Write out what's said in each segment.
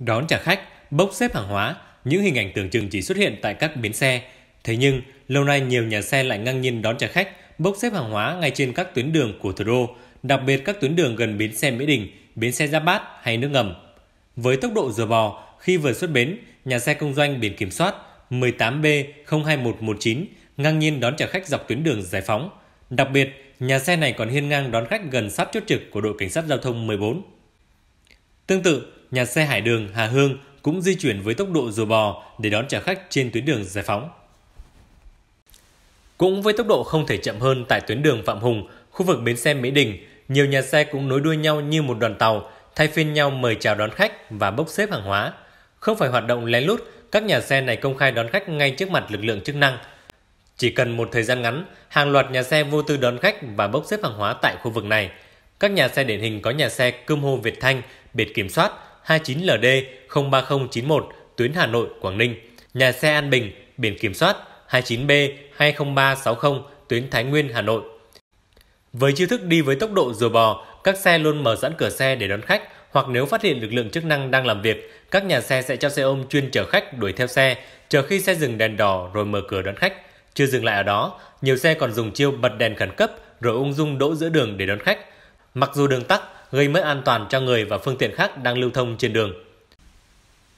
Đón trả khách, bốc xếp hàng hóa, những hình ảnh tưởng chừng chỉ xuất hiện tại các bến xe. Thế nhưng, lâu nay nhiều nhà xe lại ngang nhiên đón trả khách, bốc xếp hàng hóa ngay trên các tuyến đường của thủ đô, đặc biệt các tuyến đường gần bến xe Mỹ Đình, bến xe Giáp Bát hay nước ngầm. Với tốc độ dừa bò, khi vừa xuất bến, nhà xe công doanh biển kiểm soát 18B02119 ngang nhiên đón trả khách dọc tuyến đường Giải Phóng. Đặc biệt, nhà xe này còn hiên ngang đón khách gần sát chốt trực của đội cảnh sát giao thông 14. Tương tự, nhà xe Hải Đường, Hà Hương cũng di chuyển với tốc độ rùa bò để đón trả khách trên tuyến đường Giải Phóng. Cũng với tốc độ không thể chậm hơn tại tuyến đường Phạm Hùng, khu vực bến xe Mỹ Đình, nhiều nhà xe cũng nối đuôi nhau như một đoàn tàu, thay phiên nhau mời chào đón khách và bốc xếp hàng hóa. Không phải hoạt động lén lút, các nhà xe này công khai đón khách ngay trước mặt lực lượng chức năng. Chỉ cần một thời gian ngắn, hàng loạt nhà xe vô tư đón khách và bốc xếp hàng hóa tại khu vực này. Các nhà xe điển hình có nhà xe Cơm Hô Việt Thanh, biệt kiểm soát – 29LD 03091 tuyến Hà Nội Quảng Ninh, nhà xe An Bình, biển kiểm soát 29B 20360 tuyến Thái Nguyên Hà Nội. Với chiêu thức đi với tốc độ rùa bò, các xe luôn mở sẵn cửa xe để đón khách hoặc nếu phát hiện lực lượng chức năng đang làm việc, các nhà xe sẽ cho xe ôm chuyên chở khách đuổi theo xe, chờ khi xe dừng đèn đỏ rồi mở cửa đón khách. Chưa dừng lại ở đó, nhiều xe còn dùng chiêu bật đèn khẩn cấp rồi ung dung đỗ giữa đường để đón khách. Mặc dù đường tắc, gây mất an toàn cho người và phương tiện khác đang lưu thông trên đường.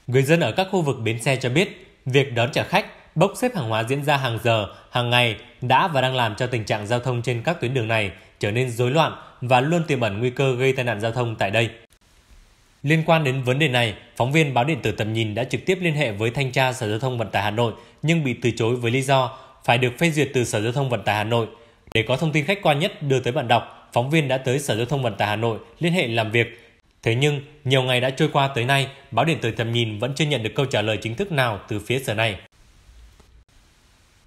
Người dân ở các khu vực bến xe cho biết, việc đón trả khách, bốc xếp hàng hóa diễn ra hàng giờ, hàng ngày đã và đang làm cho tình trạng giao thông trên các tuyến đường này trở nên rối loạn và luôn tiềm ẩn nguy cơ gây tai nạn giao thông tại đây. Liên quan đến vấn đề này, phóng viên báo điện tử Tầm nhìn đã trực tiếp liên hệ với thanh tra Sở Giao thông Vận tải Hà Nội nhưng bị từ chối với lý do phải được phê duyệt từ Sở Giao thông Vận tải Hà Nội. Để có thông tin khách quan nhất đưa tới bạn đọc, phóng viên đã tới Sở Giao thông Vận tải Hà Nội liên hệ làm việc. Thế nhưng, nhiều ngày đã trôi qua tới nay, báo điện tử tầm nhìn vẫn chưa nhận được câu trả lời chính thức nào từ phía sở này.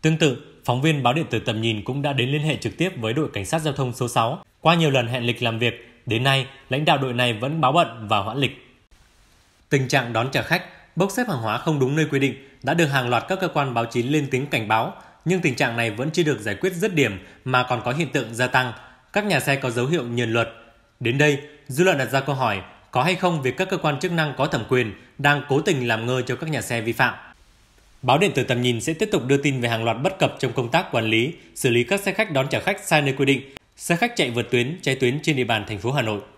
Tương tự, phóng viên báo điện tử tầm nhìn cũng đã đến liên hệ trực tiếp với đội cảnh sát giao thông số 6. Qua nhiều lần hẹn lịch làm việc, đến nay lãnh đạo đội này vẫn báo bận và hoãn lịch. Tình trạng đón trả khách, bốc xếp hàng hóa không đúng nơi quy định đã được hàng loạt các cơ quan báo chí lên tiếng cảnh báo, nhưng tình trạng này vẫn chưa được giải quyết dứt điểm mà còn có hiện tượng gia tăng, các nhà xe có dấu hiệu nhân luật. Đến đây, dư luận đặt ra câu hỏi có hay không việc các cơ quan chức năng có thẩm quyền đang cố tình làm ngơ cho các nhà xe vi phạm. Báo điện tử tầm nhìn sẽ tiếp tục đưa tin về hàng loạt bất cập trong công tác quản lý, xử lý các xe khách đón trả khách sai nơi quy định, xe khách chạy vượt tuyến, trái tuyến trên địa bàn thành phố Hà Nội.